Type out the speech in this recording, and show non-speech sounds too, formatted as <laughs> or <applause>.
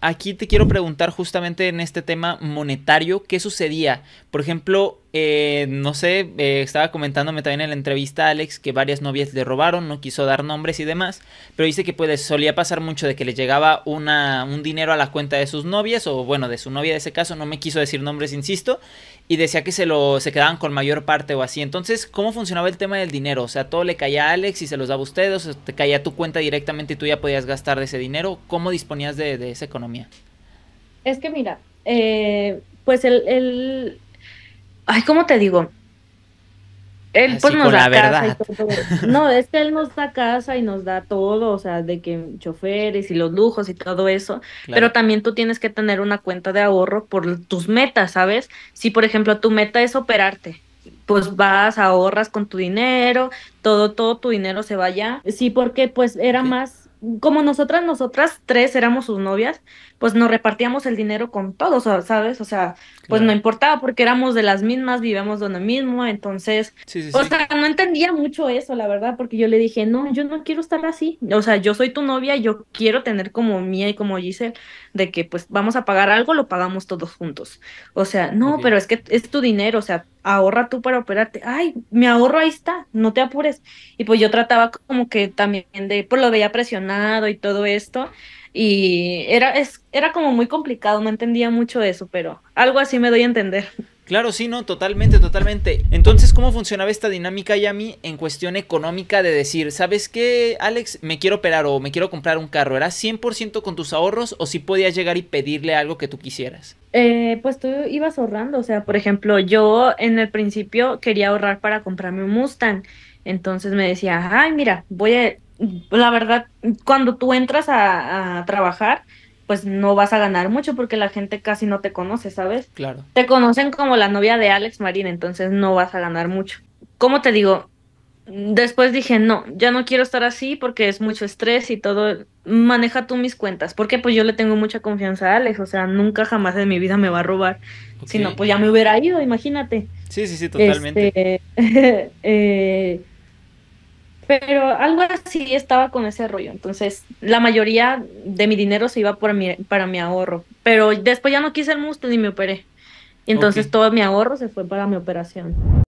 aquí te quiero preguntar justamente en este tema monetario, ¿qué sucedía? Por ejemplo, eh, no sé, eh, estaba comentándome también en la entrevista Alex que varias novias le robaron, no quiso dar nombres y demás, pero dice que pues solía pasar mucho de que le llegaba un dinero a la cuenta de sus novias, o bueno, de su novia de ese caso, no me quiso decir nombres, insisto, y decía que se lo se quedaban con mayor parte o así. Entonces, ¿cómo funcionaba el tema del dinero? O sea, todo le caía a Alex y se los daba a ustedes, o te caía a tu cuenta directamente y tú ya podías gastar de ese dinero. ¿Cómo disponías de, esa economía? Es que mira, eh, pues el, Ay, ¿cómo te digo? Él pues nos da casa <laughs> No, es que él nos da casa y nos da todo, o sea, de que choferes y los lujos y todo eso, pero también tú tienes que tener una cuenta de ahorro por tus metas, ¿sabes? Si por ejemplo tu meta es operarte, pues vas, ahorras con tu dinero, todo, todo tu dinero se va allá. Sí, porque pues era más como nosotras, nosotras tres éramos sus novias, pues nos repartíamos el dinero con todos, ¿sabes? O sea, pues no importaba porque éramos de las mismas, vivíamos donde mismo, entonces, o sea, no entendía mucho eso, la verdad, porque yo le dije, no, yo no quiero estar así, o sea, yo soy tu novia, yo quiero tener como mía y como Giselle, de que pues vamos a pagar algo, lo pagamos todos juntos, o sea, no, pero es que es tu dinero, o sea, ahorra tú para operarte. Ay, me ahorro, ahí está, no te apures. Y pues yo trataba como que también de, pues lo veía presionado y todo esto. Y era, es, era como muy complicado, no entendía mucho eso, pero algo así me doy a entender. Claro, sí, no, totalmente, totalmente. Entonces, ¿cómo funcionaba esta dinámica, Yami, en cuestión económica de decir, ¿sabes qué, Alex? Me quiero operar o me quiero comprar un carro. ¿Era 100% con tus ahorros o si sí podías llegar y pedirle algo que tú quisieras? Eh, pues tú ibas ahorrando, o sea, por ejemplo, yo en el principio quería ahorrar para comprarme un Mustang. Entonces me decía, ay, mira, voy a... La verdad, cuando tú entras a trabajar, pues no vas a ganar mucho porque la gente casi no te conoce, ¿sabes? Claro. Te conocen como la novia de Alex Marín, entonces no vas a ganar mucho. ¿Cómo te digo? Después dije, no, ya no quiero estar así porque es mucho estrés y todo. Maneja tú mis cuentas, porque pues yo le tengo mucha confianza a Alex, o sea, nunca jamás en mi vida me va a robar. Si no, pues ya me hubiera ido, imagínate. Sí, sí, sí, totalmente. Este, <laughs> eh, pero algo así estaba con ese rollo. Entonces, la mayoría de mi dinero se iba para mi ahorro. Pero después ya no quise el musto ni me operé. Entonces, todo mi ahorro se fue para mi operación.